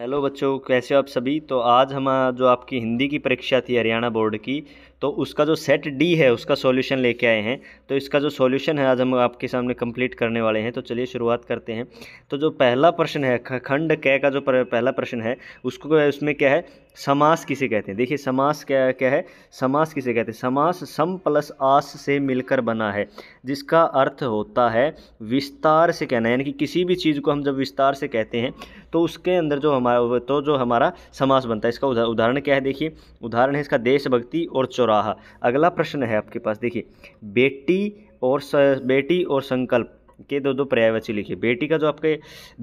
Hello बच्चों कैसे हो आप सभी तो आज हम जो आपकी हिंदी की परीक्षा थी हरियाणा बोर्ड की तो उसका जो सेट डी है उसका सॉल्यूशन लेके आए हैं तो इसका जो सॉल्यूशन है आज हम आपके सामने कंप्लीट करने वाले हैं तो चलिए शुरुआत करते हैं तो जो पहला प्रश्न है खंड कै का जो पहला प्रश्न है उसको उसमें क्या है समास किसे कहते हैं देखिए समास क्या क्या है समास किसे कहते हैं समास सम प्लस आस से मिलकर बना है जिसका अर्थ होता है विस्तार से कहना यानी कि किसी भी चीज़ को हम जब विस्तार से कहते हैं तो उसके अंदर जो हम हमारा तो जो हमारा समास बनता है इसका उदाहरण क्या है देखिए उदाहरण है इसका देशभक्ति और चौराहा अगला प्रश्न है आपके पास देखिए बेटी और स, बेटी और संकल्प के दो दो पर्यायवाची लिखिए बेटी का जो आपके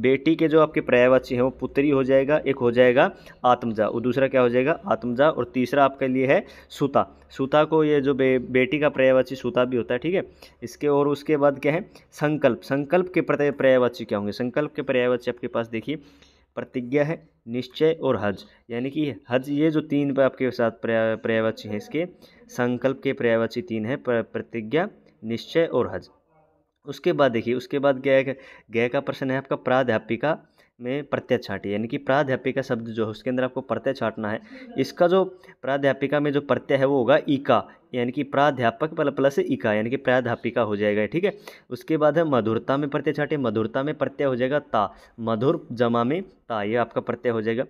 बेटी के जो आपके पर्यायवाची हैं वो पुत्री हो जाएगा एक हो जाएगा आत्मजा और दूसरा क्या हो जाएगा आत्मजा और तीसरा आपके लिए है सूता सूता को ये जो बे, बेटी का पर्यायवाची सूता भी होता है ठीक है इसके और उसके बाद क्या है संकल्प संकल्प के पर्यायवाची क्या होंगे संकल्प के पर्यायवाची आपके पास देखिए प्रतिज्ञा है निश्चय और हज यानी कि हज ये जो तीन आपके साथ पर्याय पर्यायवाची हैं इसके संकल्प के पर्यायवाची तीन है प्रतिज्ञा निश्चय और हज उसके बाद देखिए उसके बाद गय गय का प्रश्न है आपका प्राध्यापिका में प्रत्ययछाटी यानी कि प्राध्यापिका शब्द जो है उसके अंदर आपको प्रत्यय छाटना है इसका जो प्राध्यापिका में जो प्रत्यय है वो होगा इका यानी कि प्राध्यापक प्लस इका यानी कि प्राध्यापिका हो जाएगा ठीक है उसके बाद है मधुरता में प्रत्यय छाटे मधुरता में प्रत्यय हो जाएगा ता मधुर जमा में ता ये आपका प्रत्यय हो जाएगा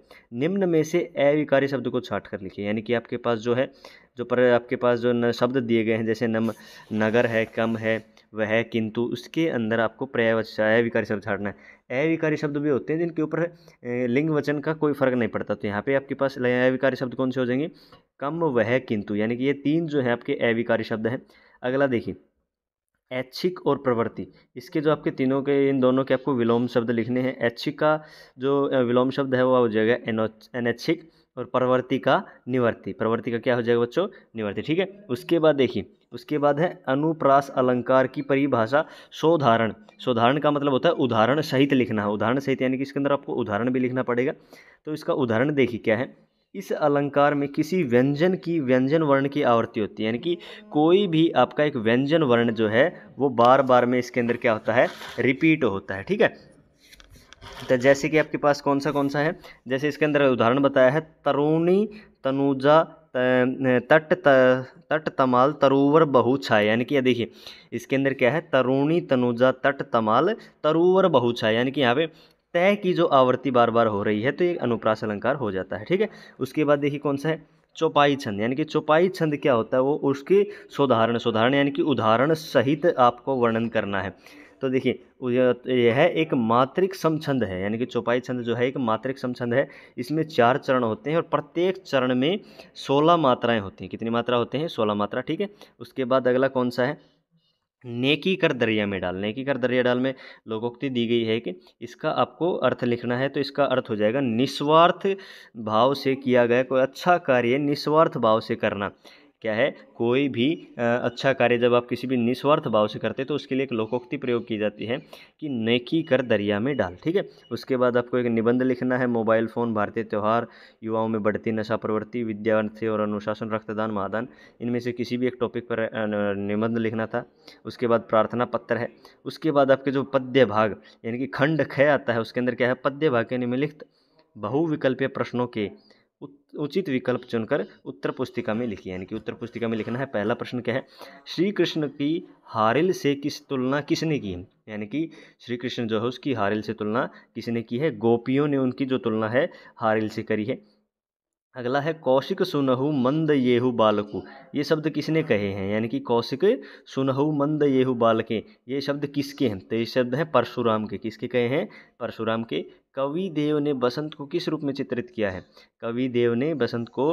निम्न में से अविकारी शब्द को छाट कर लिखिए यानी कि आपके पास जो है जो पर आपके पास जो शब्द दिए गए हैं जैसे नम नगर है कम है वह किंतु उसके अंदर आपको पर्यायवाची अविकारी शब्द छाटना है अविकारी शब्द भी होते हैं जिनके ऊपर लिंग वचन का कोई फर्क नहीं पड़ता तो यहाँ पे आपके पास अविकारी शब्द कौन से हो जाएंगे कम वह किंतु यानी कि ये तीन जो है आपके अविकारी शब्द हैं अगला देखिए ऐच्छिक और प्रवृत्ति इसके जो आपके तीनों के इन दोनों के आपको विलोम शब्द लिखने हैं ऐच्छिक का जो विलोम शब्द है वो हो जाएगा एनो और प्रवृत्ति का निवर्ति प्रवृत्ति का क्या हो जाएगा बच्चों निवर्ति ठीक है उसके बाद देखिए उसके बाद है अनुप्रास अलंकार की परिभाषा शोधारण शोधारण का मतलब होता है उदाहरण सहित लिखना है उदाहरण सहित यानी कि इसके अंदर आपको उदाहरण भी लिखना पड़ेगा तो इसका उदाहरण देखिए क्या है इस अलंकार में किसी व्यंजन की व्यंजन वर्ण की आवृत्ति होती है यानी कि कोई भी आपका एक व्यंजन वर्ण जो है वो बार बार में इसके अंदर क्या होता है रिपीट होता है ठीक है तो जैसे कि आपके पास कौन सा कौन सा है जैसे इसके अंदर उदाहरण बताया है तरुणी तनुजा तट तट तमाल तरूवर बहु छाया यानी कि देखिए इसके अंदर क्या है तरुणी तनुजा तट तमाल तरूवर बहु छाया यानी कि यहाँ पे तय की जो आवृत्ति बार बार हो रही है तो ये अनुप्रास अलंकार हो जाता है ठीक है उसके बाद देखिए कौन सा है चौपाई छंद यानी कि चौपाई छंद क्या होता है वो उसके सुधारण सुधारण यानी कि उदाहरण सहित आपको वर्णन करना है तो देखिए यह है एक मात्रिक समछंद है यानी कि चौपाई छंद जो है एक मात्रिक समछंद है इसमें चार चरण होते हैं और प्रत्येक चरण में सोलह मात्राएँ होती हैं कितनी मात्रा होते हैं सोलह मात्रा ठीक है उसके बाद अगला कौन सा है नेकी कर दरिया में डाल नेकी कर दरिया डाल में लोकोक्ति दी गई है कि इसका आपको अर्थ लिखना है तो इसका अर्थ हो जाएगा निस्वार्थ भाव से किया गया कोई अच्छा कार्य निस्वार्थ भाव से करना क्या है कोई भी अच्छा कार्य जब आप किसी भी निस्वार्थ भाव से करते हैं तो उसके लिए एक लोकोक्ति प्रयोग की जाती है कि नेकी कर दरिया में डाल ठीक है उसके बाद आपको एक निबंध लिखना है मोबाइल फ़ोन भारतीय त्यौहार युवाओं में बढ़ती नशा प्रवृत्ति विद्यार्थी और अनुशासन रक्तदान महादान इनमें से किसी भी एक टॉपिक पर निबंध लिखना था उसके बाद प्रार्थना पत्र है उसके बाद आपके जो पद्य भाग यानी कि खंड खय आता है उसके अंदर क्या है पद्य भाग के निम्नलिखित बहुविकल्पीय प्रश्नों के उचित विकल्प चुनकर उत्तर पुस्तिका में लिखिए यानी कि उत्तर पुस्तिका में लिखना है पहला प्रश्न क्या है श्री कृष्ण की हारिल से किस तुलना किसने की है यानी कि श्री कृष्ण जो है उसकी हारिल से तुलना किसने की है गोपियों ने उनकी जो तुलना है हारिल से करी है अगला है कौशिक सुनहु मंद येहु बालकु ये शब्द किसने कहे हैं यानी कि कौशिक सुनहु मंद येहु बालके ये शब्द किसके हैं तो ये शब्द हैं परशुराम के किसके कहे हैं परशुराम के कवि देव ने बसंत को किस रूप में चित्रित किया है कवि देव ने बसंत को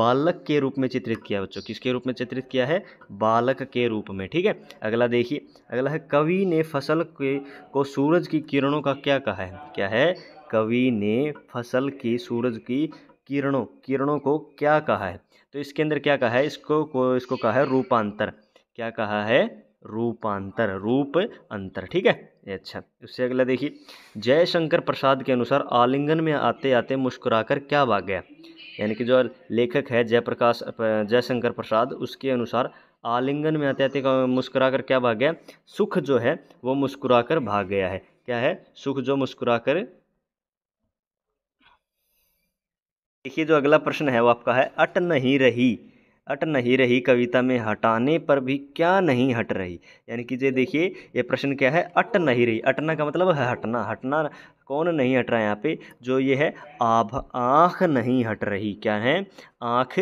बालक के रूप में चित्रित किया है बच्चों किसके रूप में चित्रित किया है बालक के रूप में ठीक है अगला देखिए अगला है कवि ने फसल के को सूरज की किरणों का क्या कहा है क्या है कवि ने फसल की सूरज की किरणों किरणों को क्या कहा है तो इसके अंदर क्या कहा है इसको को इसको कहा है रूपांतर क्या कहा है रूपांतर रूप अंतर ठीक है अच्छा उससे अगला देखिए जयशंकर प्रसाद के अनुसार आलिंगन में आते आते मुस्कुराकर क्या भाग गया यानी कि जो लेखक है जयप्रकाश जयशंकर प्रसाद उसके अनुसार आलिंगन में आते आते मुस्कुरा कर क्या भाग गया सुख जो है वो मुस्कुरा कर भाग गया है क्या है सुख जो मुस्कुरा कर देखिए जो अगला प्रश्न है वो आपका है अट नहीं रही अट नहीं रही कविता में हटाने पर भी क्या नहीं हट रही यानी कि जे देखिए ये प्रश्न क्या है अट नहीं रही अटना का मतलब है हटना हटना कौन नहीं हट रहा है यहाँ पे जो ये है आभ आँख नहीं हट रही क्या है आँख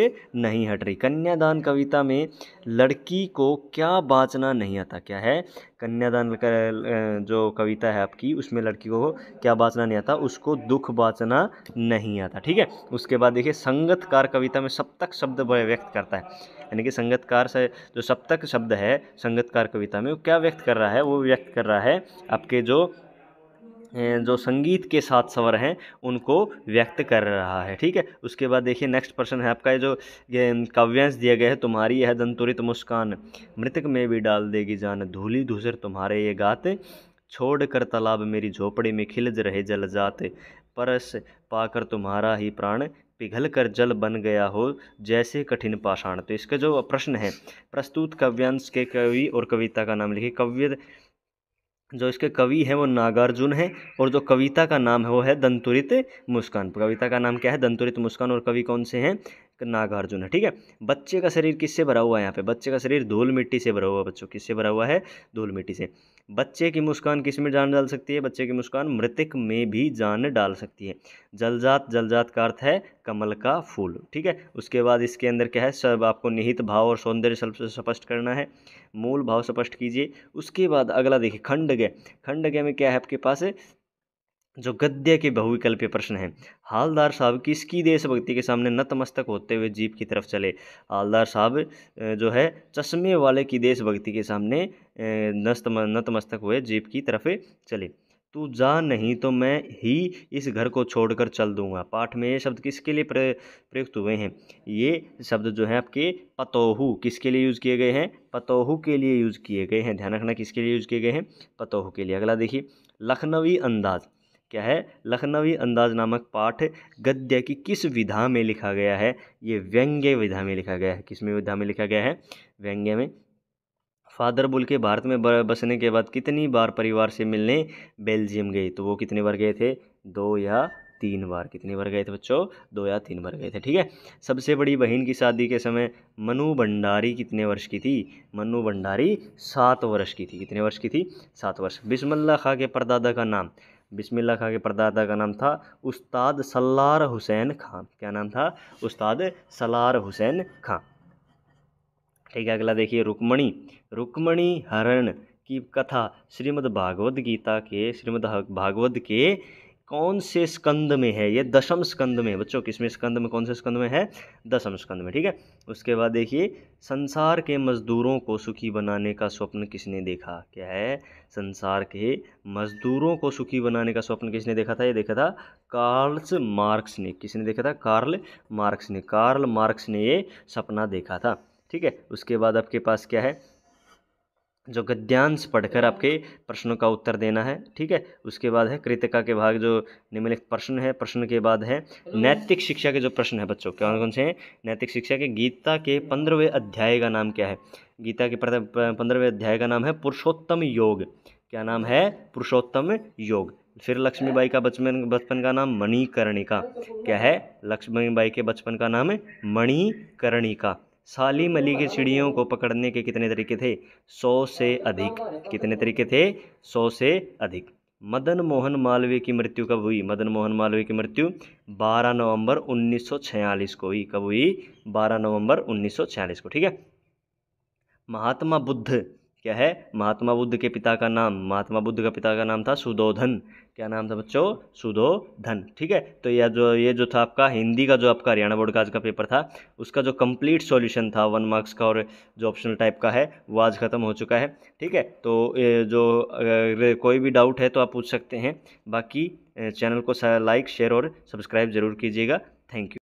नहीं हट रही कन्यादान कविता में लड़की को क्या बाँचना नहीं आता क्या है कन्यादान का जो कविता है आपकी उसमें लड़की को क्या बाँचना नहीं आता उसको दुख बाँचना नहीं आता ठीक है उसके बाद देखिए संगतकार कविता में सप्तक शब्द व्यक्त करता है यानी कि संगतकार से जो सप्तक शब्द है संगतकार कविता में वो क्या व्यक्त कर रहा है वो व्यक्त कर रहा है आपके जो जो संगीत के साथ स्वर हैं उनको व्यक्त कर रहा है ठीक है उसके बाद देखिए नेक्स्ट प्रश्न है आपका ये जो काव्यांश दिया गया है तुम्हारी यह दंतुरित मुस्कान मृतक में भी डाल देगी जान धूली धूसर तुम्हारे ये गाते छोड़ कर तालाब मेरी झोपड़ी में खिलज रहे जल जाते परस पाकर तुम्हारा ही प्राण पिघल कर जल बन गया हो जैसे कठिन पाषाण तो इसका जो प्रश्न है प्रस्तुत काव्यांश के कवि और कविता का नाम लिखिए कव्य जो इसके कवि हैं वो नागार्जुन हैं और जो कविता का नाम है वो है दंतुरित मुस्कान कविता का नाम क्या है दंतुरित मुस्कान और कवि कौन से हैं नागार्जुन है ठीक है बच्चे का शरीर किससे भरा हुआ है यहाँ पे बच्चे का शरीर धूल मिट्टी से भरा हुआ है बच्चों किससे भरा हुआ है धूल मिट्टी से बच्चे की मुस्कान किस में जान डाल सकती है बच्चे की मुस्कान मृतिक में भी जान डाल सकती है जलजात जलजात का अर्थ है कमल का फूल ठीक है उसके बाद इसके अंदर क्या है सब आपको निहित भाव और सौंदर्य स्पष्ट करना है मूल भाव स्पष्ट कीजिए उसके बाद अगला देखिए खंड गय खंड गय में क्या है आपके पास जो गद्य के बहुविकल्पीय प्रश्न हैं हालदार साहब किसकी देशभक्ति के सामने नतमस्तक होते हुए जीप की तरफ चले हालदार साहब जो है चश्मे वाले की देशभक्ति के सामने नस्तम नतमस्तक हुए जीप की तरफ चले तू जा नहीं तो मैं ही इस घर को छोड़कर चल दूंगा पाठ में ये शब्द किसके लिए प्रयुक्त हुए हैं ये शब्द जो है आपके पतोहू किसके लिए यूज़ किए गए हैं पतोहू के लिए यूज़ किए गए हैं ध्यान रखना किसके लिए यूज़ किए गए हैं पतोहू के लिए अगला देखिए लखनवी अंदाज क्या है लखनवी अंदाज नामक पाठ गद्य की किस विधा में लिखा गया है ये व्यंग्य विधा में लिखा गया है किस में विधा में लिखा गया है व्यंग्य में फादर बुल के भारत में बसने के बाद कितनी बार परिवार से मिलने बेल्जियम गए तो वो कितने बार गए थे दो या तीन बार कितने बार गए थे बच्चों दो या तीन बार गए थे ठीक है सबसे बड़ी बहन की शादी के समय मनु भंडारी कितने वर्ष की थी मनु भंडारी सात वर्ष की थी कितने वर्ष की थी सात वर्ष बिस्मल्ला खां के परदादा का नाम बिस्मिल्ला खां के परदादा का नाम था उस्ताद सलार हुसैन खां क्या नाम था उस्ताद सलार हुसैन खां ठीक है अगला देखिए रुक्मणी रुक्मणी हरण की कथा श्रीमद् भागवत गीता के श्रीमद् भागवत के कौन से स्कंद में है ये दशम स्कंद में बच्चों किसमें स्कंद में कौन से स्कंद में है दशम स्कंद में ठीक है उसके बाद देखिए संसार के मजदूरों को सुखी बनाने का स्वप्न किसने देखा क्या है संसार के मजदूरों को सुखी बनाने का स्वप्न किसने देखा था ये देखा था कार्ल्स मार्क्स ने किसने देखा था कार्ल मार्क्स ने कार्ल मार्क्स ने ये सपना देखा था ठीक है उसके बाद आपके पास क्या है जो गद्यांश पढ़कर आपके प्रश्नों का उत्तर देना है ठीक है उसके बाद है कृतिका के भाग जो निम्नलिखित प्रश्न है प्रश्न के बाद है हम्म। नैतिक शिक्षा के जो प्रश्न है बच्चों कौन कौन से हैं नैतिक शिक्षा के गीता के पंद्रहवें अध्याय का नाम क्या है गीता के पंद्रहवें अध्याय का नाम है पुरुषोत्तम योग क्या नाम है पुरुषोत्तम योग फिर लक्ष्मीबाई का बचपन बचपन का नाम मणिकर्णिका क्या है लक्ष्मीबाई के बचपन का नाम है मणिकर्णिका सालिम अली की चिड़ियों को पकड़ने के कितने तरीके थे सौ से अधिक कितने तरीके थे सौ से अधिक मदन मोहन मालवीय की मृत्यु कब हुई मदन मोहन मालवीय की मृत्यु 12 नवंबर 1946 को हुई कब हुई 12 नवंबर 1946 को ठीक है महात्मा बुद्ध क्या है महात्मा बुद्ध के पिता का नाम महात्मा बुद्ध का पिता का नाम था सुदोधन क्या नाम था बच्चों सुदोधन ठीक है तो यह जो ये जो था आपका हिंदी का जो आपका हरियाणा बोर्ड का आज का पेपर था उसका जो कंप्लीट सॉल्यूशन था वन मार्क्स का और जो ऑप्शनल टाइप का है वो आज ख़त्म हो चुका है ठीक है तो जो कोई भी डाउट है तो आप पूछ सकते हैं बाकी चैनल को लाइक शेयर और सब्सक्राइब जरूर कीजिएगा थैंक यू